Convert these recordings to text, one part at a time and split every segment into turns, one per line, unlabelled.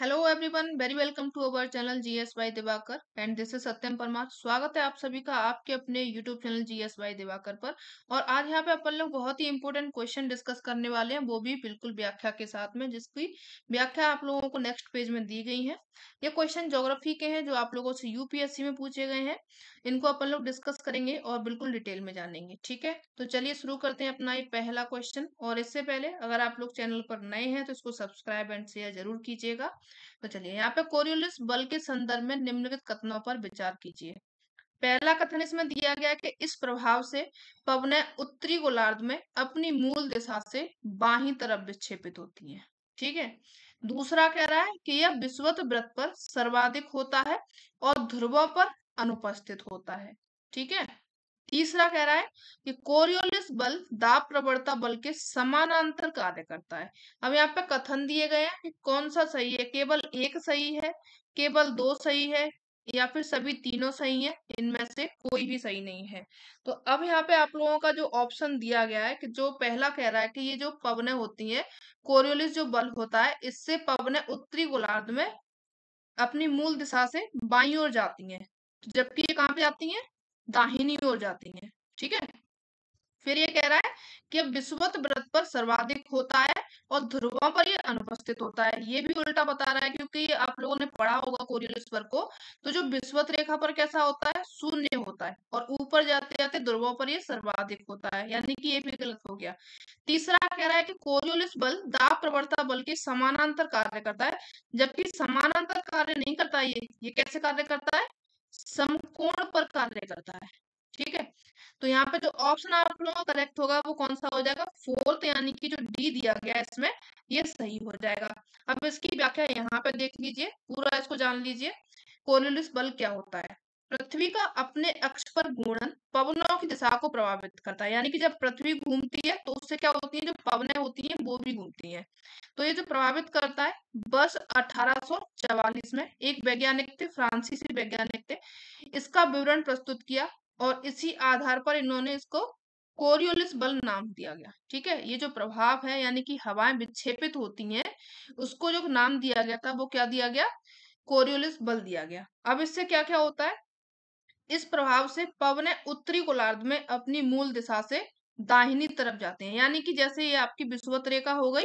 Hello everyone very welcome to our channel S Y Diwakar and this is Satyam Parmar स्वागत है आप सभी का आपके अपने YouTube channel S Y Diwakar पर और आज यहाँ पे अपन लोग बहुत ही इंपॉर्टेंट क्वेश्चन डिस्कस करने वाले हैं वो भी बिल्कुल व्याख्या के साथ में जिसकी व्याख्या आप लोगों को नेक्स्ट पेज में दी गई है ये क्वेश्चन जोग्राफी के हैं जो आप लोगों से यूपीएससी में पूछे गए हैं इनको अपन लोग डिस्कस करेंगे और बिल्कुल डिटेल में जानेंगे ठीक है तो चलिए शुरू करते हैं अपना ये पहला क्वेश्चन और इससे पहले अगर आप लोग चैनल पर नए हैं तो इसको सब्सक्राइब एंड शेयर जरूर कीजिएगा तो चलिए यहाँ पे कोरियोलिस बल के संदर्भ में निम्नलिखित कथनों पर विचार कीजिए पहला कथन इसमें दिया गया कि इस प्रभाव से पवन उत्तरी गोलार्ध में अपनी मूल दिशा से बाही तरफ विक्षेपित होती है ठीक है दूसरा कह रहा है कि यह विश्वत व्रत पर सर्वाधिक होता है और ध्रुवों पर अनुपस्थित होता है ठीक है तीसरा कह रहा है कि कोरियोलिस बल दाब प्रबलता बल के समानांतर कार्य करता है अब यहाँ पे कथन दिए गए हैं कि कौन सा सही है केवल एक सही है केवल दो सही है या फिर सभी तीनों सही है इनमें से कोई भी सही नहीं है तो अब यहाँ पे आप लोगों का जो ऑप्शन दिया गया है कि जो पहला कह रहा है कि ये जो पवने होती है कोरियोलिस जो बल होता है इससे पवने उत्तरी गोलार्ध में अपनी मूल दिशा से बाई ओर जाती हैं जबकि ये कहाँ पे जाती हैं दाहिनी ओर जाती हैं ठीक है फिर ये कह रहा है कि विश्वत व्रत पर सर्वाधिक होता है और ध्रुवों पर ये अनुपस्थित होता है ये भी उल्टा बता रहा है क्योंकि आप लोगों ने पढ़ा होगा कोरियलेश्वर को तो जो विश्वत रेखा पर कैसा होता है शून्य होता है और ऊपर जाते जाते ध्रुवों पर ये सर्वाधिक होता है यानी कि ये भी गलत हो गया तीसरा कह रहा है कि कोरियोलिस बल दाब प्रवर्ता बल के समानांतर कार्य करता है जबकि समानांतर कार्य नहीं करता ये ये कैसे कार्य करता है समकोण पर कार्य करता है ठीक है तो यहाँ पे जो ऑप्शन आप लोगों का करेक्ट होगा वो कौन सा हो जाएगा फोर्थ यानी कि जो डी दिया गया है इसमें ये सही हो जाएगा अब इसकी व्याख्या यहाँ पे देख लीजिए पूरा इसको जान लीजिए कोरिलिस बल क्या होता है पृथ्वी का अपने अक्ष पर घूर्णन पवनों की दिशा को प्रभावित करता है यानी कि जब पृथ्वी घूमती है तो उससे क्या होती है जो पवनें होती हैं वो भी घूमती हैं तो ये जो प्रभावित करता है बस 1844 में एक वैज्ञानिक थे फ्रांसीसी वैज्ञानिक थे इसका विवरण प्रस्तुत किया और इसी आधार पर इन्होंने इसको कोरियोलिस बल नाम दिया गया ठीक है ये जो प्रभाव है यानी कि हवाएं विक्षेपित होती हैं उसको जो नाम दिया गया था वो क्या दिया गया कोरियोलिस बल दिया गया अब इससे क्या क्या होता है इस प्रभाव से पवन उत्तरी गोलार्ध में अपनी मूल दिशा से दाहिनी तरफ जाते हैं यानी कि जैसे ये आपकी विश्वत रेखा हो गई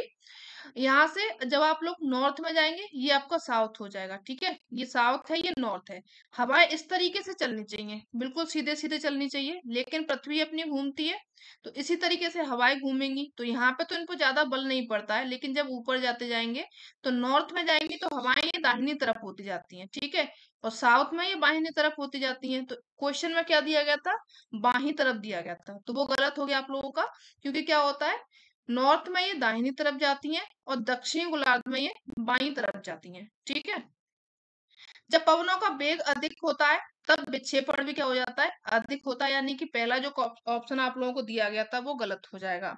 यहाँ से जब आप लोग नॉर्थ में जाएंगे ये आपका साउथ हो जाएगा ठीक है ये साउथ है ये नॉर्थ है हवाएं इस तरीके से चलनी चाहिए बिल्कुल सीधे सीधे चलनी चाहिए लेकिन पृथ्वी अपनी घूमती है तो इसी तरीके से हवाएं घूमेंगी तो यहाँ पे तो इनको ज्यादा बल नहीं पड़ता है लेकिन जब ऊपर जाते जाएंगे तो नॉर्थ में जाएंगे तो हवाएं ये दाहिनी तरफ होती जाती है ठीक है और साउथ में ये बाहिनी तरफ होती जाती है तो क्वेश्चन में क्या दिया गया था बाही तरफ दिया गया था तो वो गलत हो गया आप लोगों का क्योंकि क्या होता है नॉर्थ में ये दाहिनी तरफ जाती है और दक्षिण गोलार्ध में ये बाई तरफ जाती है ठीक है जब पवनों का वेग अधिक होता है तब विक्षेपण भी क्या हो जाता है अधिक होता है यानी कि पहला जो ऑप्शन आप लोगों को दिया गया था वो गलत हो जाएगा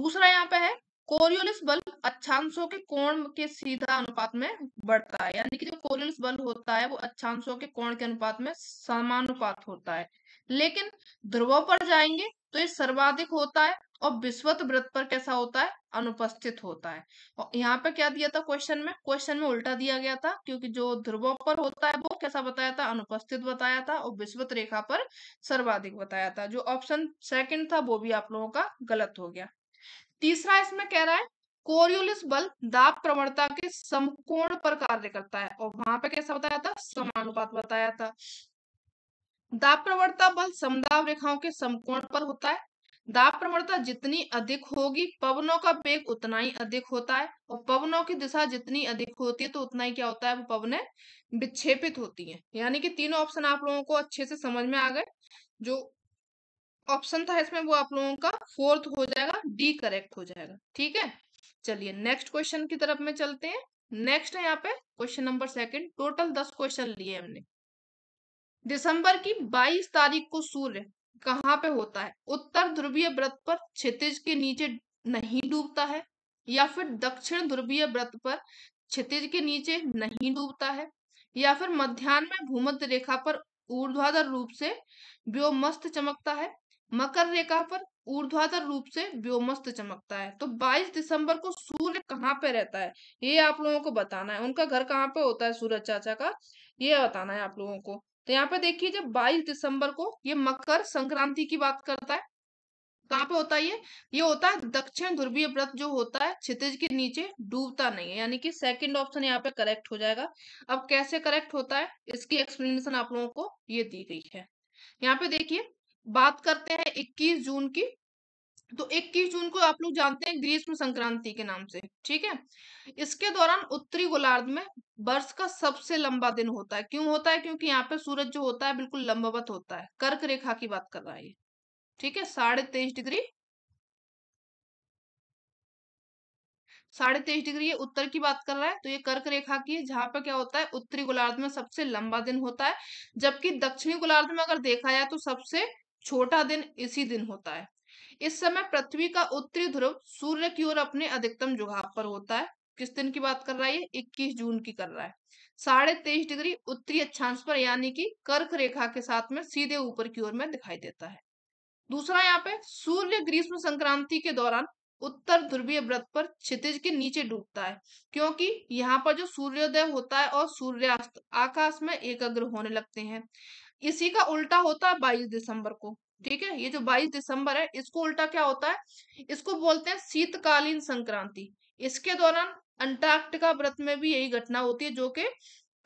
दूसरा यहाँ पे है कोरियोलिस बल अच्छांशों के कोण के सीधा अनुपात में बढ़ता है यानी कि जो कोरियोलिस बल होता है वो अच्छांशों के कोण के अनुपात में समानुपात होता है लेकिन ध्रुवों पर जाएंगे तो ये सर्वाधिक होता है और विश्वत वृत्त पर कैसा होता है अनुपस्थित होता है और यहाँ पे क्या दिया था क्वेश्चन में क्वेश्चन में उल्टा दिया गया था क्योंकि जो ध्रुवों पर होता है वो कैसा बताया था अनुपस्थित बताया था और विश्वत रेखा पर सर्वाधिक बताया था जो ऑप्शन सेकंड था वो भी आप लोगों का गलत हो गया तीसरा इसमें कह रहा है कोरियोलिस बल दाब प्रवणता के समकोण पर कार्य करता है और वहां पे कैसा बताया था समानुपात बताया था दाब प्रवणता बल समदाब रेखाओं के समकोण पर होता है दाब प्रवणता जितनी अधिक होगी पवनों का वेग उतना ही अधिक होता है और पवनों की दिशा जितनी अधिक होती है तो उतना ही क्या होता है वो पवने विक्षेपित होती है यानी कि तीनों ऑप्शन आप लोगों को अच्छे से समझ में आ गए जो ऑप्शन था इसमें वो आप लोगों का फोर्थ हो जाएगा डी करेक्ट हो जाएगा ठीक है चलिए नेक्स्ट क्वेश्चन की तरफ में चलते हैं नेक्स्ट है यहाँ पे क्वेश्चन नंबर सेकंड टोटल दस क्वेश्चन लिए हमने दिसंबर की बाईस तारीख को सूर्य कहाँ पे होता है उत्तर ध्रुवीय व्रत पर क्षितिज के नीचे नहीं डूबता है या फिर दक्षिण ध्रुवीय व्रत पर क्षितिज के नीचे नहीं डूबता है या फिर मध्यान्ह में भूमध्य रेखा पर ऊर्ध्वाधर रूप से व्योमस्त चमकता है मकर रेखा पर ऊर्ध्वाधर रूप से व्योमस्त चमकता है तो 22 दिसंबर को सूर्य कहाँ पे रहता है ये आप लोगों को बताना है उनका घर कहाँ पे होता है सूरज चाचा का ये बताना है आप लोगों को तो यहाँ पे देखिए जब 22 दिसंबर को ये मकर संक्रांति की बात करता है कहाँ पे होता है ये ये होता है दक्षिण ध्रुवीय व्रत जो होता है क्षितिज के नीचे डूबता नहीं है यानी कि सेकंड ऑप्शन यहाँ पे करेक्ट हो जाएगा अब कैसे करेक्ट होता है इसकी एक्सप्लेनेशन आप लोगों को ये दी गई है यहाँ पे देखिए बात करते हैं 21 जून की तो 21 जून को आप लोग जानते हैं ग्रीष्म संक्रांति के नाम से ठीक है इसके दौरान उत्तरी गोलार्ध में वर्ष का सबसे लंबा दिन होता है क्यों होता है क्योंकि यहाँ पे सूरज जो होता है बिल्कुल लंबवत होता है कर्क रेखा की बात कर रहा है ठीक है साढ़े तेईस डिग्री साढ़े तेईस डिग्री ये उत्तर की बात कर रहा है तो ये कर्क रेखा की है जहां पर क्या होता है उत्तरी गोलार्ध में सबसे लंबा दिन होता है जबकि दक्षिणी गोलार्ध में अगर देखा जाए तो सबसे छोटा दिन इसी दिन होता है इस समय पृथ्वी का उत्तरी ध्रुव सूर्य की ओर अपने अधिकतम जुगाव पर होता है किस दिन की बात कर रहा है इक्कीस जून की कर रहा है साढ़े तेईस डिग्री उत्तरी अक्षांश पर यानी कि कर्क रेखा के साथ में सीधे ऊपर की ओर में दिखाई देता है दूसरा यहाँ पे सूर्य ग्रीष्म संक्रांति के दौरान उत्तर ध्रुवीय व्रत पर क्षितिज के नीचे डूबता है क्योंकि यहाँ पर जो सूर्योदय होता है और सूर्यास्त आकाश में एकाग्र होने लगते हैं इसी का उल्टा होता है बाईस दिसंबर को ठीक है ये जो 22 दिसंबर है इसको उल्टा क्या होता है इसको बोलते हैं शीतकालीन संक्रांति इसके दौरान अंटार्कटिका व्रत में भी यही घटना होती है जो कि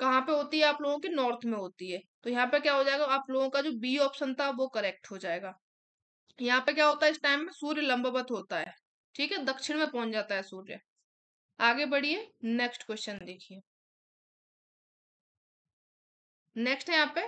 कहाँ पे होती है आप लोगों के नॉर्थ में होती है तो यहाँ पे क्या हो जाएगा आप लोगों का जो बी ऑप्शन था वो करेक्ट हो जाएगा यहाँ पे क्या होता है इस टाइम में सूर्य लंबवत होता है ठीक है दक्षिण में पहुंच जाता है सूर्य आगे बढ़िए नेक्स्ट क्वेश्चन देखिए नेक्स्ट है यहाँ पे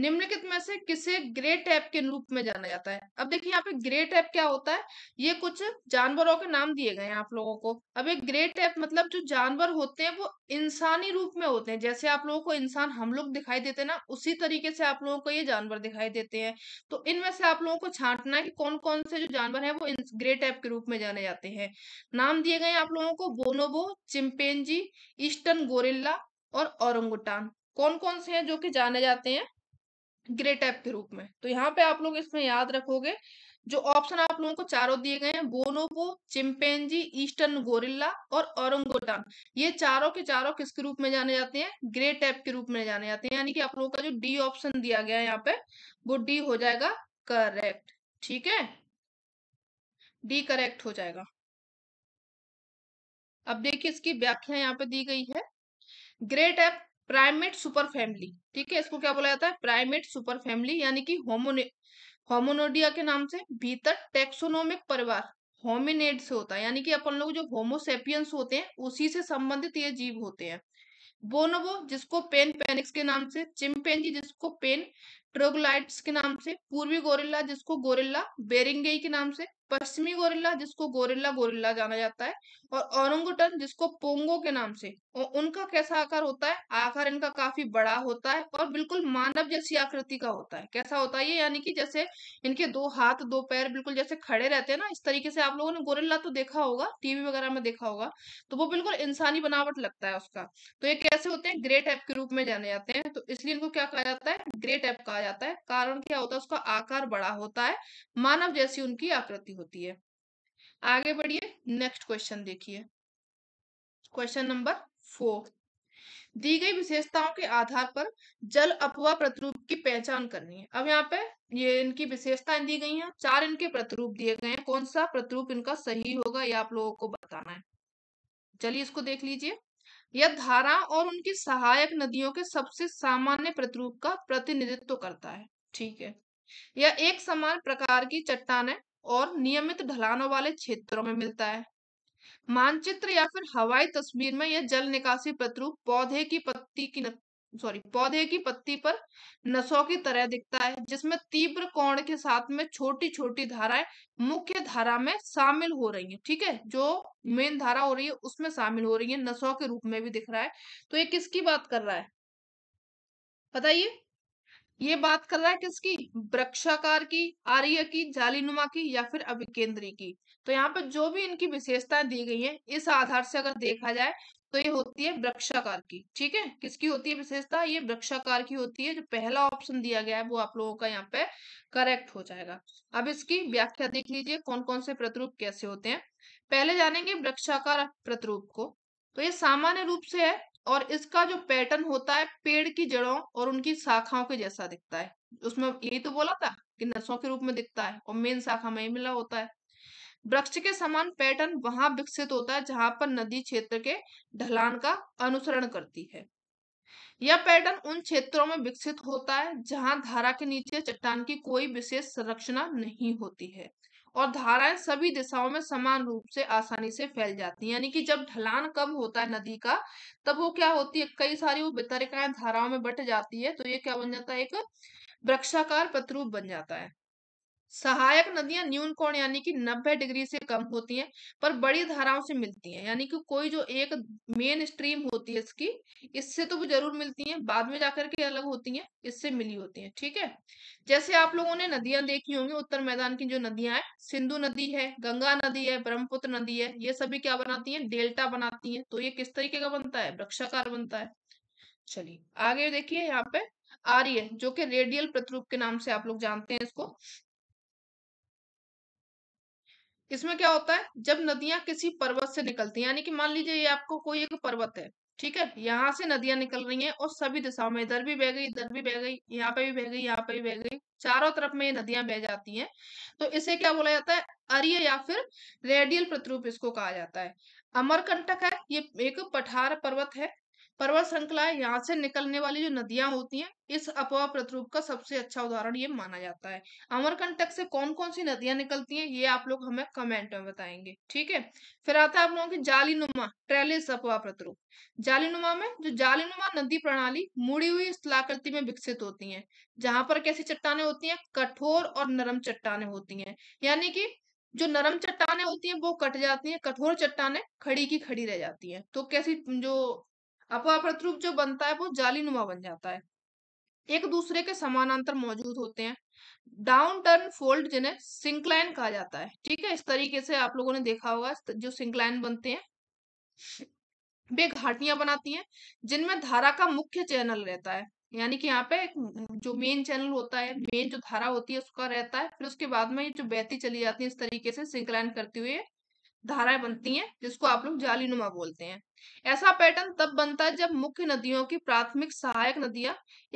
निम्नलिखित में से किसे ग्रे टैप के रूप में जाना जाता है अब देखिए यहाँ पे ग्रे टैप क्या होता है ये कुछ जानवरों के नाम दिए गए हैं आप लोगों को अब ये ग्रे टैप मतलब जो जानवर होते हैं वो इंसानी रूप में होते हैं जैसे आप लोगों को इंसान हम लोग दिखाई देते हैं ना उसी तरीके से आप लोगों को ये जानवर दिखाई देते हैं तो इनमें से आप लोगों को छांटना है कि कौन कौन से जो जानवर है वो ग्रे टैप के रूप में जाने जाते हैं नाम दिए गए आप लोगों को बोनोबो चिंपेंजी ईस्टर्न गोरिल्ला और औरंगुटान कौन कौन से हैं जो कि जाने जाते हैं ग्रे टाइप के रूप में तो यहाँ पे आप लोग इसमें याद रखोगे जो ऑप्शन आप लोगों को चारों दिए गए हैं बोनोबो चिंपेंजी ईस्टर्न गोरिल्ला और औरंगोटान ये चारों के चारों किसके रूप में जाने जाते हैं ग्रे टाइप के रूप में जाने जाते हैं यानी कि आप लोगों का जो डी ऑप्शन दिया गया है यहाँ पे वो डी हो जाएगा करेक्ट ठीक है डी करेक्ट हो जाएगा अब देखिए इसकी व्याख्या यहाँ पे दी गई है great ape primate super family ठीक है इसको क्या बोला जाता है प्राइमेट सुपर फैमिली यानी कि होमोने होमोनोडिया के नाम से भीतर टेक्सोनोमिक परिवार होमिनेड से होता है यानी कि अपन लोग जो होमोसेपियंस होते हैं उसी से संबंधित ये जीव होते हैं बोनोबो जिसको पेन पेनिक्स के नाम से चिंपेंजी जिसको पेन ट्रोगलाइट्स के नाम से पूर्वी गोरिल्ला जिसको गोरिल्ला बेरिंगे के नाम से पश्चिमी गोरिल्ला जिसको गोरिल्ला गोरिल्ला जाना जाता है और औरंगुटन जिसको पोंगो के नाम से और उनका कैसा आकार होता है आकार इनका काफी बड़ा होता है और बिल्कुल मानव जैसी आकृति का होता है कैसा होता है ये यानी कि जैसे इनके दो हाथ दो पैर बिल्कुल जैसे खड़े रहते हैं ना इस तरीके से आप लोगों ने गोरिल्ला तो देखा होगा टीवी वगैरह में देखा होगा तो वो बिल्कुल इंसानी बनावट लगता है उसका तो ये कैसे होते हैं ग्रे टाइप के रूप में जाने जाते हैं तो इसलिए इनको क्या कहा जाता है ग्रे टाइप कहा जाता है कारण क्या होता है उसका आकार बड़ा होता है मानव जैसी उनकी आकृति होती है आगे बढ़िए नेक्स्ट क्वेश्चन देखिए क्वेश्चन नंबर फोर दी गई विशेषताओं के आधार पर जल अपवा प्रतिरूप की पहचान करनी है अब यहाँ पे ये इनकी विशेषताएं दी गई हैं चार इनके प्रतिरूप दिए गए हैं कौन सा प्रतिरूप इनका सही होगा ये आप लोगों को बताना है चलिए इसको देख लीजिए यह धारा और उनकी सहायक नदियों के सबसे सामान्य प्रतिरूप का प्रतिनिधित्व करता है ठीक है यह एक समान प्रकार की चट्टान है और नियमित ढलानों वाले क्षेत्रों में मिलता है मानचित्र या फिर हवाई तस्वीर में यह जल निकासी प्रतिरूप पौधे की पत्ती की सॉरी पौधे की पत्ती पर नसों की तरह दिखता है जिसमें तीव्र कोण के साथ में छोटी छोटी धाराएं मुख्य धारा में शामिल हो रही हैं ठीक है जो मेन धारा हो रही है उसमें शामिल हो रही है नसों के रूप में भी दिख रहा है तो ये किसकी बात कर रहा है बताइए ये बात कर रहा है किसकी वृक्षाकार की आर्य की जालीनुमा की या फिर अभिकेंद्री की तो यहाँ पर जो भी इनकी विशेषताएं दी गई हैं इस आधार से अगर देखा जाए तो ये होती है वृक्षाकार की ठीक है किसकी होती है विशेषता ये वृक्षाकार की होती है जो पहला ऑप्शन दिया गया है वो आप लोगों का यहाँ पे करेक्ट हो जाएगा अब इसकी व्याख्या देख लीजिए कौन कौन से प्रतिरूप कैसे होते हैं पहले जानेंगे वृक्षाकार प्रतिरूप को तो ये सामान्य रूप से है और इसका जो पैटर्न होता है पेड़ की जड़ों और उनकी शाखाओं के जैसा दिखता है उसमें यही तो बोला था कि नसों के रूप में दिखता है और मेन शाखा में ही मिला होता है वृक्ष के समान पैटर्न वहां विकसित होता है जहां पर नदी क्षेत्र के ढलान का अनुसरण करती है यह पैटर्न उन क्षेत्रों में विकसित होता है जहां धारा के नीचे चट्टान की कोई विशेष संरचना नहीं होती है और धाराएं सभी दिशाओं में समान रूप से आसानी से फैल जाती हैं यानी कि जब ढलान कम होता है नदी का तब वो क्या होती है कई सारी वो वितरिकाएं धाराओं में बट जाती है तो ये क्या बन जाता है एक वृक्षाकार पत्रूप बन जाता है सहायक नदियां न्यून कोण यानी कि 90 डिग्री से कम होती हैं पर बड़ी धाराओं से मिलती हैं यानी कि कोई जो एक मेन स्ट्रीम होती है इसकी इससे तो वो जरूर मिलती हैं बाद में जाकर के अलग होती हैं इससे मिली होती हैं ठीक है जैसे आप लोगों ने नदियां देखी होंगी उत्तर मैदान की जो नदियां हैं सिंधु नदी है गंगा नदी है ब्रह्मपुत्र नदी है ये सभी क्या बनाती है डेल्टा बनाती है तो ये किस तरीके का बनता है वृक्षाकार बनता है चलिए आगे देखिए यहाँ पे आर्य जो कि रेडियल प्रतिरूप के नाम से आप लोग जानते हैं इसको इसमें क्या होता है जब नदियां किसी पर्वत से निकलती हैं यानी कि मान लीजिए ये आपको कोई एक पर्वत है ठीक है यहाँ से नदियां निकल रही हैं और सभी दिशाओं में इधर भी बह गई इधर भी बह गई यहाँ पे भी बह गई यहाँ पे भी बह गई चारों तरफ में ये नदियां बह जाती हैं तो इसे क्या बोला जाता है अरिय या फिर रेडियल प्रतिरूप इसको कहा जाता है अमरकंटक है ये एक पठार पर्वत है पर्वत श्रृंखला यहाँ से निकलने वाली जो नदियां होती हैं इस अपवा प्रतिरूप का सबसे अच्छा उदाहरण ये माना जाता है अमरकंटक से कौन कौन सी नदियां निकलती हैं ये आप लोग हमें कमेंट में बताएंगे ठीक है फिर आता है आप लोगों की जालीनुमा ट्रेलिस अपवा प्रतिरूप जालीनुमा में जो जालीनुमा नदी प्रणाली मुड़ी हुई स्थलाकृति में विकसित होती है जहां पर कैसी चट्टाने होती है कठोर और नरम चट्टाने होती है यानी कि जो नरम चट्टाने होती हैं वो कट जाती हैं कठोर चट्टाने खड़ी की खड़ी रह जाती हैं तो कैसी जो अपवाप्रत्रुप जो बनता है वो नुमा बन जाता है एक दूसरे के समानांतर मौजूद होते हैं डाउन टर्न फोल्ड जिन्हें सिंक्लाइन कहा जाता है ठीक है इस तरीके से आप लोगों ने देखा होगा जो सिंक्लाइन बनते हैं वे घाटियां बनाती हैं जिनमें धारा का मुख्य चैनल रहता है यानी कि यहाँ पे जो मेन चैनल होता है मेन जो धारा होती है उसका रहता है फिर उसके बाद में ये जो बहती चली जाती है इस तरीके से सिंक्लाइन करते हुए धाराएं बनती हैं जिसको आप लोग जाली नुमा बोलते हैं ऐसा पैटर्न तब बनता है जब मुख्य नदियों की प्राथमिक सहायक नदियां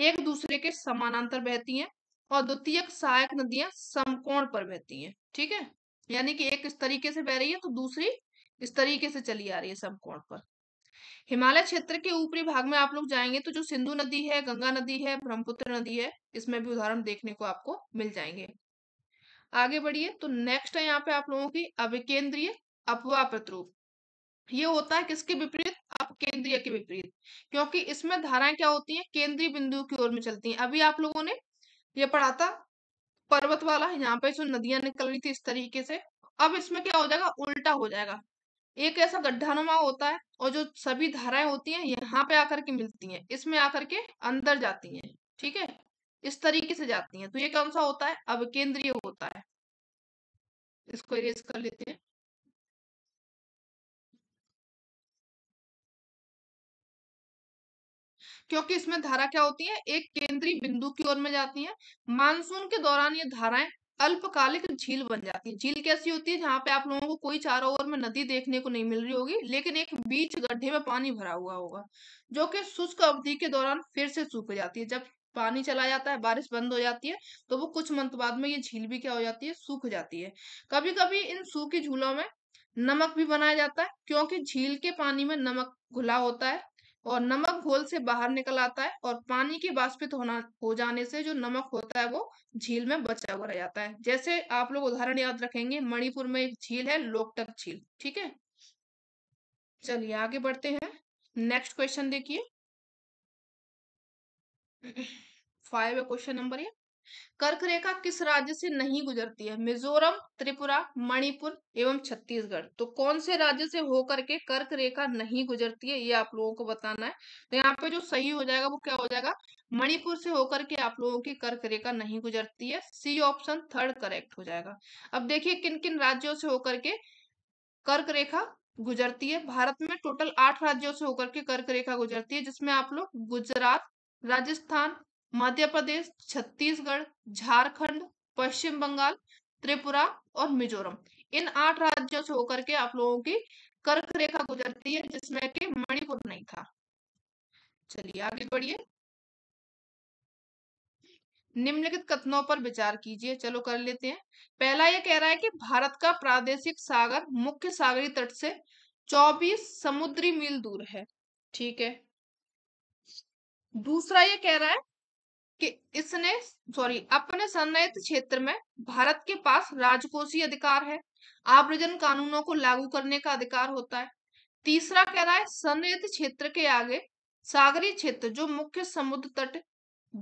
एक दूसरे के समानांतर बहती हैं और द्वितीयक सहायक नदियां समकोण पर बहती हैं ठीक है यानी कि एक इस तरीके से बह रही है तो दूसरी इस तरीके से चली आ रही है समकोण पर हिमालय क्षेत्र के ऊपरी भाग में आप लोग जाएंगे तो जो सिंधु नदी है गंगा नदी है ब्रह्मपुत्र नदी है इसमें भी उदाहरण देखने को आपको मिल जाएंगे आगे बढ़िए तो नेक्स्ट है यहाँ पे आप लोगों की अविकेंद्रीय अपवा प्रतिरूप ये होता है किसके विपरीत अपकेंद्रीय के विपरीत क्योंकि इसमें धाराएं क्या होती हैं केंद्रीय बिंदु की ओर में चलती हैं अभी आप लोगों ने ये पढ़ा था पर्वत वाला यहाँ पे जो नदियां निकल रही थी इस तरीके से अब इसमें क्या हो जाएगा उल्टा हो जाएगा एक ऐसा गड्ढानुमा होता है और जो सभी धाराएं होती हैं यहाँ पे आकर के मिलती हैं इसमें आकर के अंदर जाती हैं ठीक है इस तरीके से जाती हैं तो ये कौन सा होता है अब केंद्रीय होता है इसको इरेज कर लेते हैं क्योंकि इसमें धारा क्या होती है एक केंद्रीय बिंदु की ओर में जाती है मानसून के दौरान ये धाराएं अल्पकालिक झील बन जाती है झील कैसी होती है जहां पे आप लोगों को कोई चारों ओर में नदी देखने को नहीं मिल रही होगी लेकिन एक बीच गड्ढे में पानी भरा हुआ होगा जो कि शुष्क अवधि के दौरान फिर से सूख जाती है जब पानी चला जाता है बारिश बंद हो जाती है तो वो कुछ मंथ बाद में ये झील भी क्या हो जाती है सूख जाती है कभी कभी इन सूखी झूलों में नमक भी बनाया जाता है क्योंकि झील के पानी में नमक घुला होता है और नमक घोल से बाहर निकल आता है और पानी के बाष्पित होना हो जाने से जो नमक होता है वो झील में बचा हुआ रह जाता है जैसे आप लोग उदाहरण याद रखेंगे मणिपुर में एक झील है लोकटक झील ठीक है चलिए आगे बढ़ते हैं नेक्स्ट क्वेश्चन देखिए फाइव है क्वेश्चन नंबर ये कर्क रेखा किस राज्य से नहीं गुजरती है मिजोरम त्रिपुरा मणिपुर एवं छत्तीसगढ़ तो कौन से राज्य से होकर के कर्क रेखा नहीं गुजरती है ये आप लोगों को बताना है तो यहाँ पे जो सही हो जाएगा वो क्या हो जाएगा मणिपुर से होकर के आप लोगों की कर्क रेखा नहीं गुजरती है सी ऑप्शन थर्ड करेक्ट हो जाएगा अब देखिए किन किन राज्यों से होकर के कर्क रेखा गुजरती है भारत में टोटल आठ राज्यों से होकर के कर्क रेखा गुजरती है जिसमें आप लोग गुजरात राजस्थान मध्य प्रदेश छत्तीसगढ़ झारखंड पश्चिम बंगाल त्रिपुरा और मिजोरम इन आठ राज्यों से होकर के आप लोगों की कर्क रेखा गुजरती है जिसमें कि मणिपुर नहीं था चलिए आगे बढ़िए निम्नलिखित कथनों पर विचार कीजिए चलो कर लेते हैं पहला यह कह रहा है कि भारत का प्रादेशिक सागर मुख्य सागरी तट से 24 समुद्री मील दूर है ठीक है दूसरा ये कह रहा है कि इसने सॉरी अपने सन्नत क्षेत्र में भारत के पास राजकोषीय अधिकार है आव्रजन कानूनों को लागू करने का अधिकार होता है तीसरा कह रहा है सन्नत क्षेत्र के आगे सागरी क्षेत्र जो मुख्य समुद्र तट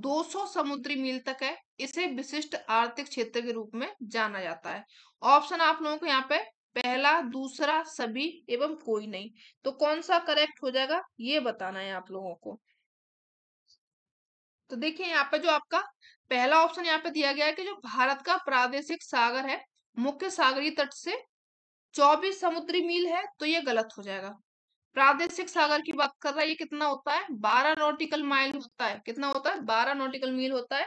200 समुद्री मील तक है इसे विशिष्ट आर्थिक क्षेत्र के रूप में जाना जाता है ऑप्शन आप लोगों को यहाँ पे पहला दूसरा सभी एवं कोई नहीं तो कौन सा करेक्ट हो जाएगा ये बताना है आप लोगों को तो देखिए यहाँ पे जो आपका पहला ऑप्शन यहाँ पे दिया गया है कि जो भारत का प्रादेशिक सागर है मुख्य सागरीय तट से 24 समुद्री मील है तो ये गलत हो जाएगा प्रादेशिक सागर की बात कर रहा है ये कितना होता है 12 नोटिकल माइल होता है कितना होता है 12 नोटिकल मील होता है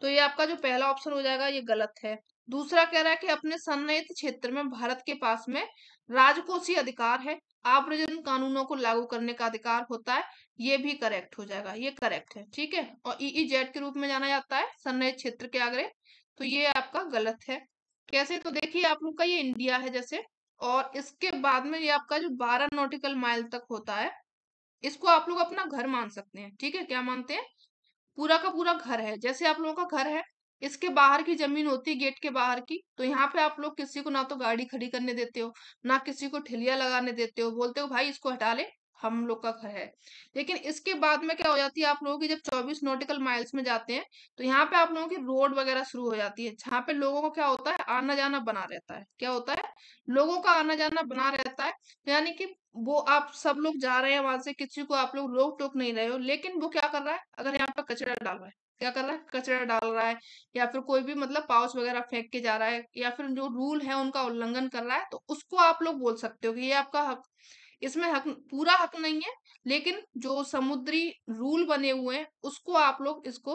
तो ये आपका जो पहला ऑप्शन हो जाएगा ये गलत है दूसरा कह रहा है कि अपने सन्निहित क्षेत्र में भारत के पास में राजकोषीय अधिकार है आप्रजन कानूनों को लागू करने का अधिकार होता है ये भी करेक्ट हो जाएगा ये करेक्ट है ठीक है और ई e जेड e के रूप में जाना जाता है सन्निहित क्षेत्र के आग्रह तो ये आपका गलत है कैसे तो देखिए आप लोग का ये इंडिया है जैसे और इसके बाद में ये आपका जो बारह नोटिकल माइल तक होता है इसको आप लोग अपना घर मान सकते हैं ठीक है क्या मानते हैं पूरा का पूरा घर है जैसे आप लोगों का घर है इसके बाहर की जमीन होती गेट के बाहर की तो यहाँ पे आप लोग किसी को ना तो गाड़ी खड़ी करने देते हो ना किसी को ठेलिया लगाने देते हो बोलते हो भाई इसको हटा ले हम लोग का घर है लेकिन इसके बाद में क्या हो जाती है आप लोगों की जब 24 नोटिकल माइल्स में जाते हैं तो यहाँ पे आप लोगों की रोड वगैरह शुरू हो जाती है जहाँ पे लोगों को क्या होता है आना जाना बना रहता है क्या होता है लोगों का आना जाना बना रहता है यानी कि वो आप सब लोग जा रहे हैं वहां से किसी को आप लोग रोक टोक नहीं रहे हो लेकिन वो क्या कर रहा है अगर यहाँ पे कचरा डाल रहा है क्या कर रहा है कचरा डाल रहा है या फिर कोई भी मतलब पाउच वगैरह फेंक के जा रहा है या फिर जो रूल है उनका उल्लंघन कर रहा है तो उसको आप लोग बोल सकते हो कि ये आपका हक इसमें हक पूरा हक नहीं है लेकिन जो समुद्री रूल बने हुए हैं उसको आप लोग इसको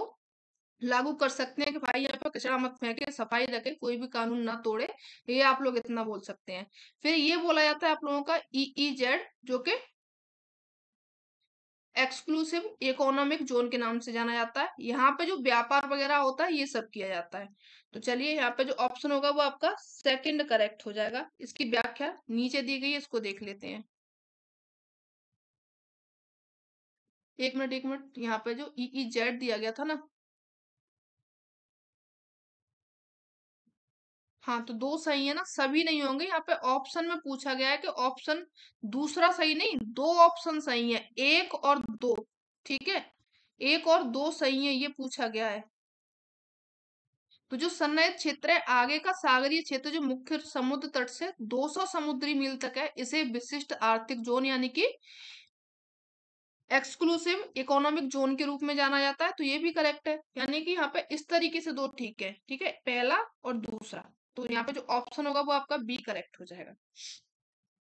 लागू कर सकते हैं कि भाई यहाँ पर कचरा मत फेंके सफाई रखे कोई भी कानून ना तोड़े ये आप लोग इतना बोल सकते हैं फिर ये बोला जाता है आप लोगों का ई ई जेड जो कि एक्सक्लूसिव इकोनॉमिक जोन के नाम से जाना जाता है यहाँ पे जो व्यापार वगैरह होता है ये सब किया जाता है तो चलिए यहाँ पे जो ऑप्शन होगा वो आपका सेकंड करेक्ट हो जाएगा इसकी व्याख्या नीचे दी गई है इसको देख लेते हैं एक मिनट एक मिनट यहाँ पे जो ई ई जेड दिया गया था ना हाँ तो दो सही है ना सभी नहीं होंगे यहाँ पे ऑप्शन में पूछा गया है कि ऑप्शन दूसरा सही नहीं दो ऑप्शन सही है एक और दो ठीक है एक और दो सही है ये पूछा गया है तो जो सन्नयत क्षेत्र है आगे का सागरीय क्षेत्र जो मुख्य समुद्र तट से 200 समुद्री मील तक है इसे विशिष्ट आर्थिक जोन यानी कि एक्सक्लूसिव इकोनॉमिक जोन के रूप में जाना जाता है तो ये भी करेक्ट है यानी कि यहाँ पे इस तरीके से दो ठीक है ठीक है पहला और दूसरा तो यहाँ पे जो ऑप्शन होगा वो आपका बी करेक्ट हो जाएगा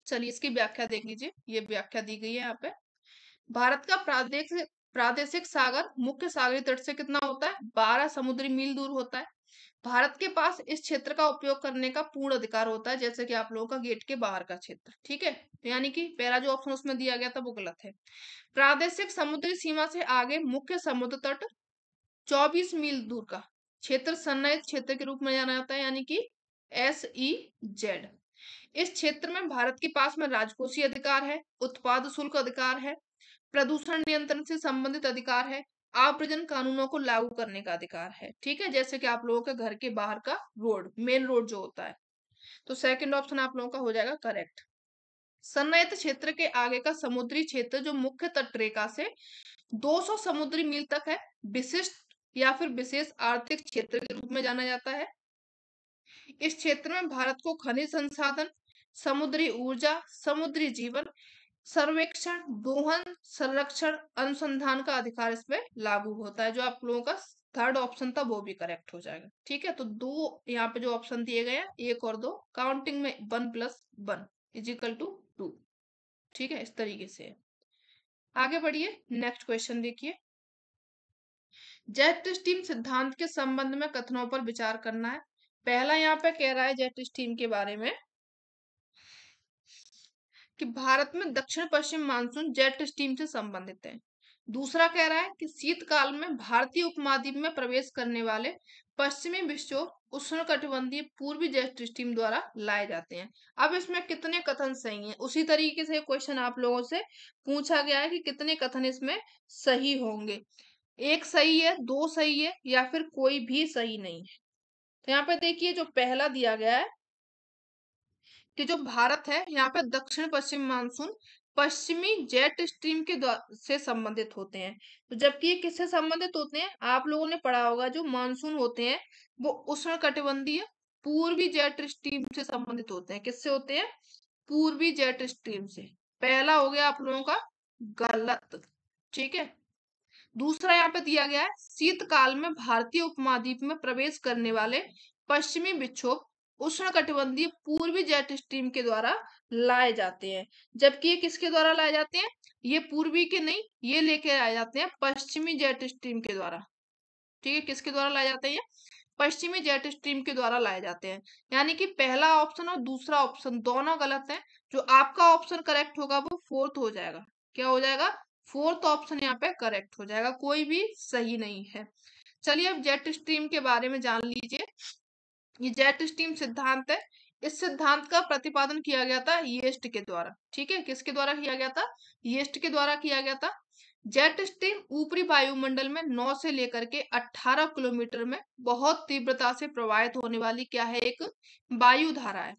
चलिए इसकी व्याख्या देख लीजिए ये व्याख्या दी गई है यहाँ पे भारत का प्रादेशिक प्रादेशिक सागर मुख्य सागरी तट से कितना होता है बारह समुद्री मील दूर होता है भारत के पास इस क्षेत्र का उपयोग करने का पूर्ण अधिकार होता है जैसे कि आप लोगों का गेट के बाहर का क्षेत्र ठीक है तो यानी कि पहला जो ऑप्शन उसमें दिया गया था वो गलत है प्रादेशिक समुद्री सीमा से आगे मुख्य समुद्र तट 24 मील दूर का क्षेत्र सन्नाहित क्षेत्र के रूप में जाना जाता है यानी कि एस ई जेड इस क्षेत्र में भारत के पास में राजकोषीय अधिकार है उत्पाद शुल्क अधिकार है प्रदूषण नियंत्रण से संबंधित अधिकार है आप्रजन कानूनों को लागू करने का अधिकार है ठीक है जैसे कि आप लोगों के घर के बाहर का रोड मेन रोड जो होता है तो सेकंड ऑप्शन आप लोगों का हो जाएगा करेक्ट सन्नयत क्षेत्र के आगे का समुद्री क्षेत्र जो मुख्य तटरेखा से 200 समुद्री मील तक है विशिष्ट या फिर विशेष आर्थिक क्षेत्र के रूप में जाना जाता है इस क्षेत्र में भारत को खनिज संसाधन समुद्री ऊर्जा समुद्री जीवन सर्वेक्षण दोहन संरक्षण अनुसंधान का अधिकार इसमें लागू होता है जो आप लोगों का थर्ड ऑप्शन था वो भी करेक्ट हो जाएगा ठीक है तो दो यहाँ पे जो ऑप्शन दिए गए हैं एक और दो काउंटिंग में one plus one equal to two ठीक है इस तरीके से आगे बढ़िए नेक्स्ट क्वेश्चन देखिए जैत स्टीम सिद्धांत के संबंध में कथनों पर विचार करना है पहला यहाँ पे कह रहा है जेट स्टीम के बारे में कि भारत में दक्षिण पश्चिम मानसून जेट स्टीम से संबंधित है दूसरा कह रहा है कि शीतकाल में भारतीय उपमहाद्वीप में प्रवेश करने वाले पश्चिमी विश्व उष्ण कटिबंधीय पूर्वी जेट स्टीम द्वारा लाए जाते हैं अब इसमें कितने कथन सही हैं उसी तरीके से क्वेश्चन आप लोगों से पूछा गया है कि कितने कथन इसमें सही होंगे एक सही है दो सही है या फिर कोई भी सही नहीं है तो यहाँ पे देखिए जो पहला दिया गया है कि जो भारत है यहाँ पे दक्षिण पश्चिम मानसून पश्चिमी जेट स्ट्रीम के से संबंधित होते हैं तो जबकि ये किससे संबंधित होते हैं आप लोगों ने पढ़ा होगा जो मानसून होते हैं वो उष्ण कटिबंधीय पूर्वी जेट स्ट्रीम से संबंधित होते हैं किससे होते हैं पूर्वी जेट स्ट्रीम से पहला हो गया आप लोगों का गलत ठीक है दूसरा यहाँ पे दिया गया है शीतकाल में भारतीय उपमहाद्वीप में प्रवेश करने वाले पश्चिमी विक्षोभ उष्ण कटिबंधीय पूर्वी जेट स्ट्रीम के द्वारा लाए जाते हैं जबकि ये किसके द्वारा लाए जाते हैं ये पूर्वी के नहीं ये लेके आए जाते हैं पश्चिमी जेट स्ट्रीम के द्वारा ठीक है किसके द्वारा लाए जाते हैं ये पश्चिमी जेट स्ट्रीम के द्वारा लाए जाते हैं यानी कि पहला ऑप्शन और दूसरा ऑप्शन दोनों गलत है जो आपका ऑप्शन करेक्ट होगा वो फोर्थ हो जाएगा क्या हो जाएगा फोर्थ ऑप्शन यहाँ पे करेक्ट हो जाएगा कोई भी सही नहीं है चलिए अब जेट स्ट्रीम के बारे में जान लीजिए ये जेट स्ट्रीम सिद्धांत है इस सिद्धांत का प्रतिपादन किया गया था येस्ट के द्वारा ठीक है किसके द्वारा किया गया था येस्ट के द्वारा किया गया था जेट स्ट्रीम ऊपरी वायुमंडल में 9 से लेकर के 18 किलोमीटर में बहुत तीव्रता से प्रवाहित होने वाली क्या है एक वायु धारा है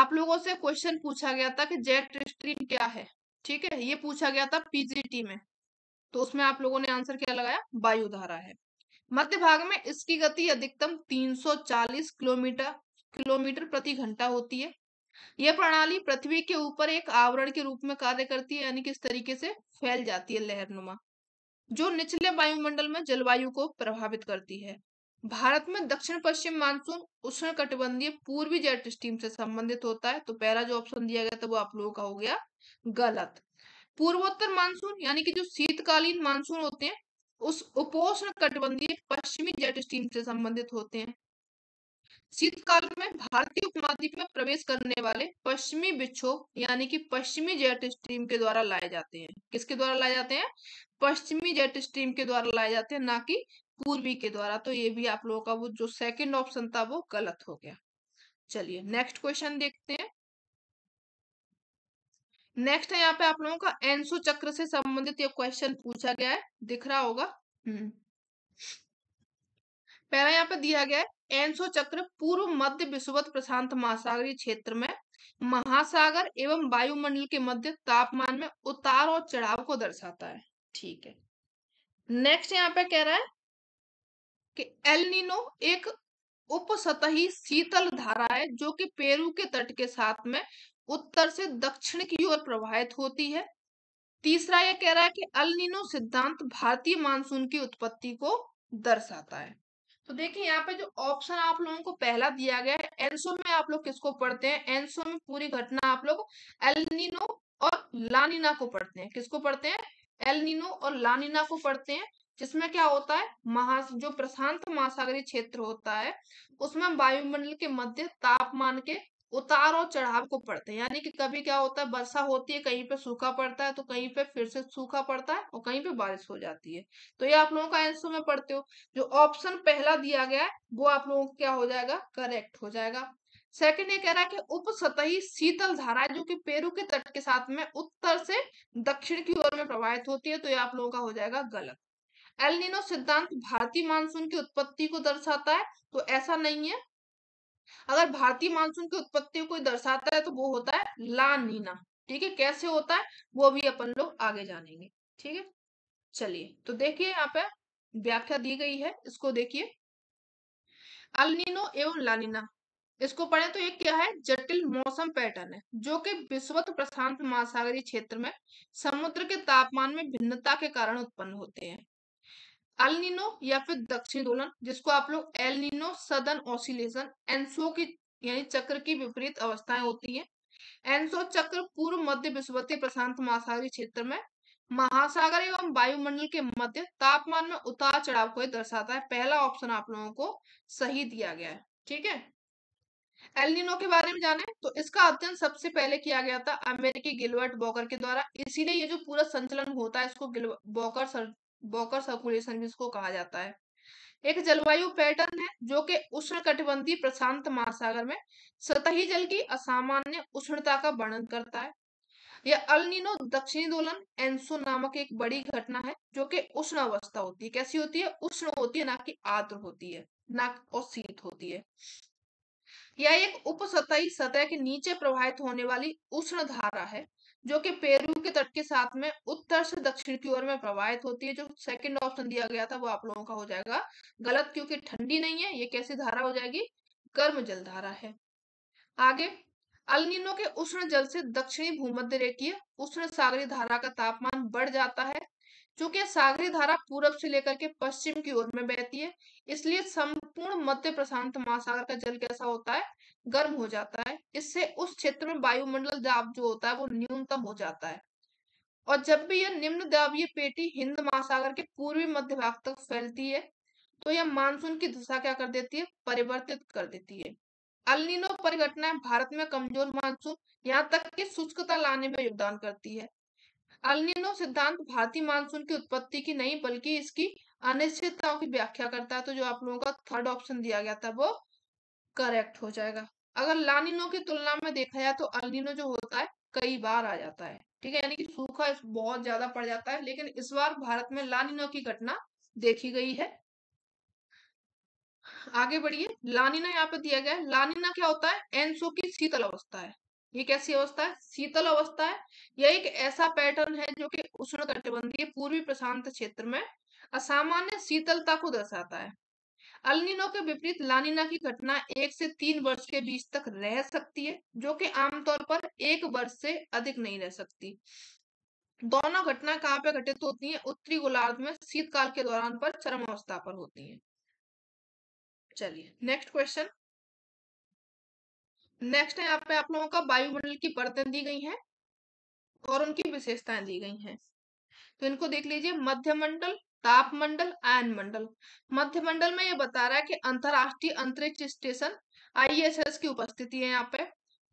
आप लोगों से क्वेश्चन पूछा गया था कि जेट स्ट्रीम क्या है ठीक है ये पूछा गया था पीजीटी में तो उसमें आप लोगों ने आंसर क्या लगाया वायुधारा है मध्य भाग में इसकी गति अधिकतम 340 किलोमीटर किलोमीटर प्रति घंटा होती है यह प्रणाली पृथ्वी के ऊपर एक आवरण के रूप में कार्य करती है यानी कि इस तरीके से फैल जाती है लहरनुमा जो निचले वायुमंडल में जलवायु को प्रभावित करती है भारत में दक्षिण पश्चिम मानसून उष्ण कटिबंधीय पूर्वी जेट स्टीम से संबंधित होता है तो पहला जो ऑप्शन दिया गया था वो आप लोगों का हो गया गलत पूर्वोत्तर मानसून यानी कि जो शीतकालीन मानसून होते हैं उस उपोष्ण कटिबंधीय पश्चिमी जेट स्टीम से संबंधित होते हैं शीतकाल में भारतीय उपमहाद्वीप में प्रवेश करने वाले पश्चिमी विक्षोभ यानी कि पश्चिमी जेट स्ट्रीम के द्वारा लाए जाते हैं किसके द्वारा लाए जाते हैं पश्चिमी जेट स्ट्रीम के द्वारा लाए जाते हैं ना कि पूर्वी के द्वारा तो ये भी आप लोगों का वो जो सेकंड ऑप्शन था वो गलत हो गया चलिए नेक्स्ट क्वेश्चन देखते हैं नेक्स्ट है यहाँ पे आप लोगों का एंसु चक्र से संबंधित ये क्वेश्चन पूछा गया है दिख रहा होगा हम्म। पहला यहाँ पे दिया गया है एंसु चक्र पूर्व मध्य विश्व प्रशांत महासागरीय क्षेत्र में महासागर एवं वायुमंडल के मध्य तापमान में उतार और चढ़ाव को दर्शाता है ठीक है नेक्स्ट यहाँ पे कह रहा है कि एलनीनो एक उपसतही शीतल धारा है जो कि पेरू के तट के साथ में उत्तर से दक्षिण की ओर प्रवाहित होती है तीसरा यह कह रहा है कि अलनिनो सिद्धांत भारतीय मानसून की उत्पत्ति को दर्शाता है तो देखिए यहाँ पे जो ऑप्शन आप लोगों को पहला दिया गया है एनसो में आप लोग किसको पढ़ते हैं एनसो में पूरी घटना आप लोग एलनिनो और लानिना को पढ़ते हैं किसको पढ़ते हैं एलनिनो और लानिना को पढ़ते हैं जिसमें क्या होता है महा जो प्रशांत महासागरीय क्षेत्र होता है उसमें वायुमंडल के मध्य तापमान के उतार और चढ़ाव को पड़ते हैं यानी कि कभी क्या होता है वर्षा होती है कहीं पे सूखा पड़ता है तो कहीं पे फिर से सूखा पड़ता है और कहीं पे बारिश हो जाती है तो ये आप लोगों का आंसर में पढ़ते हो जो ऑप्शन पहला दिया गया है वो आप लोगों को क्या हो जाएगा करेक्ट हो जाएगा सेकंड ये कह रहा है कि उपसतही शीतल धारा जो कि पेरू के तट के साथ में उत्तर से दक्षिण की ओर में प्रवाहित होती है तो ये आप लोगों का हो जाएगा गलत एल सिद्धांत भारतीय मानसून की उत्पत्ति को दर्शाता है तो ऐसा नहीं है अगर भारतीय मानसून की उत्पत्ति को दर्शाता है तो वो होता है ला नीना ठीक है कैसे होता है वो भी अपन लोग आगे जानेंगे ठीक है चलिए तो देखिए यहाँ पे व्याख्या दी गई है इसको देखिए अलनीनो एवं लानिना इसको पढ़े तो ये क्या है जटिल मौसम पैटर्न है जो कि विश्वत प्रशांत महासागरीय क्षेत्र में समुद्र के तापमान में भिन्नता के कारण उत्पन्न होते हैं अलिनो या फिर दक्षिण दोलन जिसको आप लोग एलिनो सदन ऑसिलेशन एनसो की यानी चक्र की विपरीत अवस्थाएं होती है एनसो चक्र पूर्व मध्य विश्ववती प्रशांत महासागरीय क्षेत्र में महासागर एवं वायुमंडल के मध्य तापमान में उतार चढ़ाव को दर्शाता है पहला ऑप्शन आप लोगों को सही दिया गया है ठीक है एलिनो के बारे में जाने तो इसका अध्ययन सबसे पहले किया गया था अमेरिकी गिलवर्ट बॉकर के द्वारा इसीलिए ये जो पूरा संचलन होता है इसको बॉकर बोकर सर्कुलेशन भी इसको कहा जाता है एक जलवायु पैटर्न है जो कि उष्ण कटिबंधीय प्रशांत महासागर में सतही जल की असामान्य उष्णता का वर्णन करता है यह अलनिनो दक्षिणी दोलन एंसो नामक एक बड़ी घटना है जो कि उष्ण अवस्था होती है कैसी होती है उष्ण होती है ना कि आर्द्र होती है ना और शीत होती है यह एक उपसतही सतह के नीचे प्रवाहित होने वाली उष्ण धारा है जो कि पेरू के तट के साथ में उत्तर से दक्षिण की ओर में प्रवाहित होती है जो सेकंड ऑप्शन दिया गया था वो आप लोगों का हो जाएगा गलत क्योंकि ठंडी नहीं है ये कैसी धारा हो जाएगी गर्म जल धारा है आगे अलनिनो के उष्ण जल से दक्षिणी भूमध्य रेखीय उष्ण सागरी धारा का तापमान बढ़ जाता है चूंकि सागरी धारा पूर्व से लेकर के पश्चिम की ओर में बहती है इसलिए संपूर्ण मध्य प्रशांत महासागर का जल कैसा होता है गर्म हो जाता है इससे उस क्षेत्र में वायुमंडल दाब जो होता है वो न्यूनतम हो जाता है और जब भी यह निम्न दाबीय पेटी हिंद महासागर के पूर्वी मध्य भाग तक फैलती है तो यह मानसून की दिशा क्या कर देती है परिवर्तित कर देती है अल्निनो परिघटनाएं भारत में कमजोर मानसून यहाँ तक कि शुष्कता लाने में योगदान करती है अल्निनो सिद्धांत भारतीय मानसून की उत्पत्ति की नहीं बल्कि इसकी अनिश्चितताओं की व्याख्या करता है तो जो आप लोगों का थर्ड ऑप्शन दिया गया था वो करेक्ट हो जाएगा अगर लानिनो की तुलना में देखा जाए तो अलिनो जो होता है कई बार आ जाता है ठीक है यानी कि सूखा बहुत ज्यादा पड़ जाता है लेकिन इस बार भारत में लानिनो की घटना देखी गई है आगे बढ़िए लानिना यहाँ पे दिया गया है लानिना क्या होता है एनसो की शीतल अवस्था है ये कैसी अवस्था है शीतल अवस्था है यह एक ऐसा पैटर्न है जो कि उष्ण कटिबंधीय पूर्वी प्रशांत क्षेत्र में असामान्य शीतलता को दर्शाता है अलिनो के विपरीत लानिना की घटना एक से तीन वर्ष के बीच तक रह सकती है जो कि आमतौर पर एक वर्ष से अधिक नहीं रह सकती दोनों घटना कहाँ पे घटित होती है उत्तरी गोलार्ध में शीतकाल के दौरान पर चरम अवस्था पर होती है चलिए नेक्स्ट क्वेश्चन नेक्स्ट है यहाँ पे आप लोगों का वायुमंडल की परतें दी गई हैं और उनकी विशेषताएं दी गई हैं तो इनको देख लीजिए मध्यमंडल तापमंडल आयन मंडल मध्य मंडल में ये बता रहा है कि अंतरराष्ट्रीय अंतरिक्ष स्टेशन आईएसएस की उपस्थिति है यहाँ पे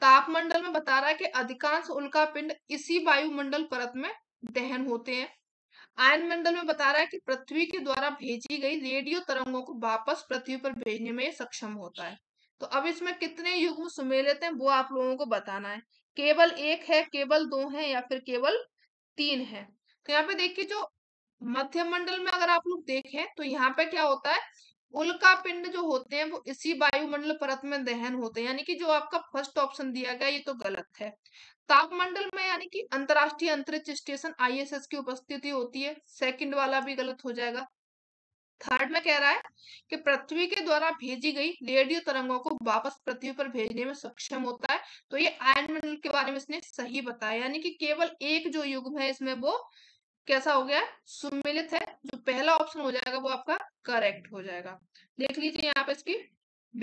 तापमंडल में बता रहा है कि अधिकांश उल्का पिंड इसी वायुमंडल परत में दहन होते हैं आयन मंडल में बता रहा है कि पृथ्वी के द्वारा भेजी गई रेडियो तरंगों को वापस पृथ्वी पर भेजने में सक्षम होता है तो अब इसमें कितने युग्म सुमेलित हैं वो आप लोगों को बताना है केवल एक है केवल दो है या फिर केवल तीन है तो यहाँ पे देखिए जो मध्यम मंडल में अगर आप लोग देखें तो यहाँ पे क्या होता है उल्का पिंड जो होते हैं वो इसी वायुमंडल परत में दहन होते हैं यानी कि जो आपका फर्स्ट ऑप्शन दिया गया ये तो गलत है तापमंडल में यानी कि अंतरराष्ट्रीय अंतरिक्ष स्टेशन आईएसएस की उपस्थिति होती है सेकंड वाला भी गलत हो जाएगा थर्ड में कह रहा है कि पृथ्वी के द्वारा भेजी गई रेडियो तरंगों को वापस पृथ्वी पर भेजने में सक्षम होता है तो ये आयन मंडल के बारे में इसने सही बताया यानी कि केवल एक जो युग्म है इसमें वो कैसा हो गया सुमिलित है जो पहला ऑप्शन हो जाएगा वो आपका करेक्ट हो जाएगा देख लीजिए यहाँ पे इसकी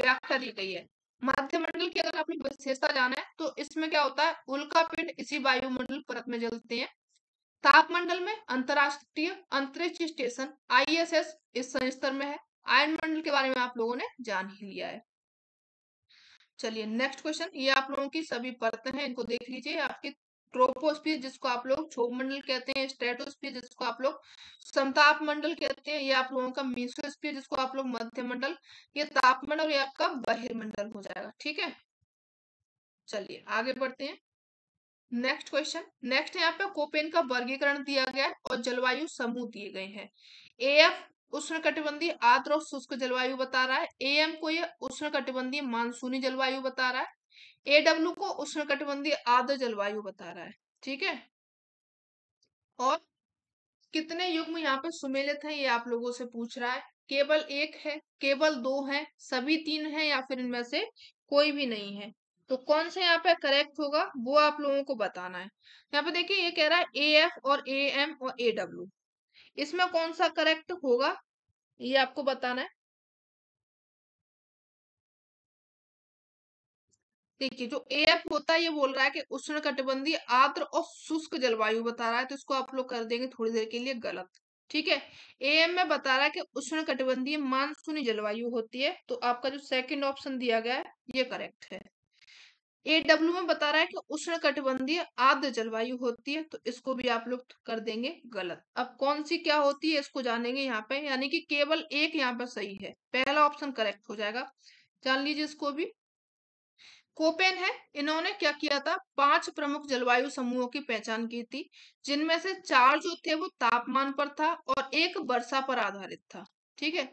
व्याख्या दी गई है माध्यमंडल की अगर आपने विशेषता जाना है तो इसमें क्या होता है उल्का पिंड इसी वायुमंडल परत में जलते हैं तापमंडल में अंतरराष्ट्रीय अंतरिक्ष स्टेशन आईएसएस इस संस्तर में है आयन मंडल के बारे में आप लोगों ने जान ही लिया है चलिए नेक्स्ट क्वेश्चन ये आप लोगों की सभी परतें हैं इनको देख लीजिए आपके ट्रोपोस्फीयर जिसको आप लोग छोप मंडल कहते हैं स्ट्रेटोस्फीयर जिसको आप लोग समताप मंडल कहते हैं ये आप लोगों का मीसोस्फीयर जिसको आप लोग मध्य मंडल ये तापमंडल और ये आपका बहिर्मंडल हो जाएगा ठीक है चलिए आगे बढ़ते हैं नेक्स्ट क्वेश्चन नेक्स्ट यहाँ पे कोपेन का वर्गीकरण दिया गया है और जलवायु समूह दिए गए हैं एफ उष्ण कटिबंधीय आर्द्र और शुष्क जलवायु बता रहा है ए एम को यह उष्ण कटिबंधीय मानसूनी जलवायु बता रहा है ए डब्ल्यू को उष्णकटिबंधीय आर्द्र जलवायु बता रहा है ठीक है और कितने युग्म यहाँ पे सुमेलित हैं ये आप लोगों से पूछ रहा है केवल एक है केवल दो है सभी तीन है या फिर इनमें से कोई भी नहीं है तो कौन सा यहाँ पे करेक्ट होगा वो आप लोगों को बताना है यहाँ पे देखिए ये कह रहा है ए एफ और ए एम और ए डब्ल्यू इसमें कौन सा करेक्ट होगा ये आपको बताना है देखिए जो ए एफ होता है ये बोल रहा है कि उष्ण कटबंधी आर्द्र और शुष्क जलवायु बता रहा है तो इसको आप लोग कर देंगे थोड़ी देर के लिए गलत ठीक है ए एम में बता रहा है कि उष्ण कटबंधीय मानसूनी जलवायु होती है तो आपका जो सेकंड ऑप्शन दिया गया है ये करेक्ट है ए डब्ल्यू में बता रहा है कि उष्ण कटबंधीय आर्द्र जलवायु होती है तो इसको भी आप लोग कर देंगे गलत अब कौन सी क्या होती है इसको जानेंगे यहाँ पे यानी कि केवल एक यहाँ पर सही है पहला ऑप्शन करेक्ट हो जाएगा जान लीजिए इसको भी कोपेन है इन्होंने क्या किया था पांच प्रमुख जलवायु समूहों की पहचान की थी जिनमें से चार जो थे वो तापमान पर था और एक वर्षा पर आधारित था ठीक है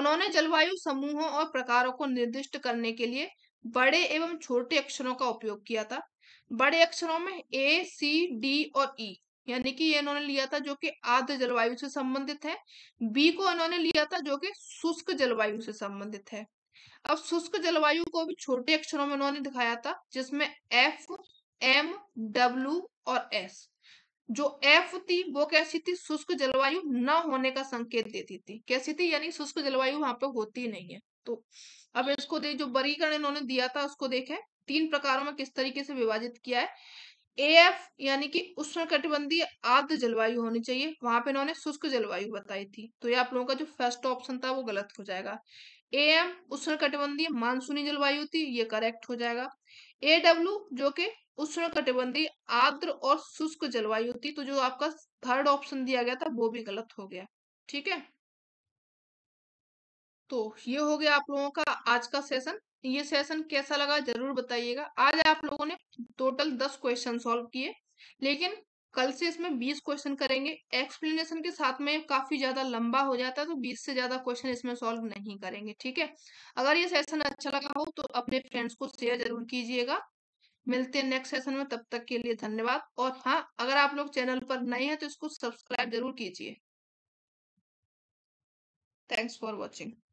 उन्होंने जलवायु समूहों और प्रकारों को निर्दिष्ट करने के लिए बड़े एवं छोटे अक्षरों का उपयोग किया था बड़े अक्षरों में ए सी डी और ई e, यानी कि ये इन्होंने लिया था जो कि आर्द्र जलवायु से संबंधित है बी को इन्होंने लिया था जो कि शुष्क जलवायु से संबंधित है अब शुष्क जलवायु को भी छोटे अक्षरों में उन्होंने दिखाया था जिसमें एफ एम डब्ल्यू और एस जो एफ थी वो कैसी थी शुष्क जलवायु न होने का संकेत देती थी कैसी थी यानी शुष्क जलवायु वहां पर होती नहीं है तो अब इसको देख जो बरीकरण इन्होंने दिया था उसको देखे तीन प्रकारों में किस तरीके से विभाजित किया है ए एफ यानी कि उष्ण कटिबंधीय आर्द्र जलवायु होनी चाहिए वहां पे इन्होंने शुष्क जलवायु बताई थी तो ये आप लोगों का जो फर्स्ट ऑप्शन था वो गलत हो जाएगा ए एम उष्ण कटिबंधीय मानसूनी जलवायु थी ये करेक्ट हो जाएगा ए डब्ल्यू जो कि उष्ण कटिबंधीय आर्द्र और शुष्क जलवायु थी तो जो आपका थर्ड ऑप्शन दिया गया था वो भी गलत हो गया ठीक है तो ये हो गया आप लोगों का आज का सेशन ये सेशन कैसा लगा जरूर बताइएगा आज आप लोगों ने टोटल दस क्वेश्चन सॉल्व किए लेकिन कल से इसमें बीस क्वेश्चन करेंगे एक्सप्लेनेशन के साथ में काफी ज्यादा लंबा हो जाता है तो बीस से ज्यादा क्वेश्चन इसमें सॉल्व नहीं करेंगे ठीक है अगर ये सेशन अच्छा लगा हो तो अपने फ्रेंड्स को शेयर जरूर कीजिएगा मिलते हैं नेक्स्ट सेशन में तब तक के लिए धन्यवाद और हाँ अगर आप लोग चैनल पर नए हैं तो इसको सब्सक्राइब जरूर कीजिए थैंक्स फॉर वॉचिंग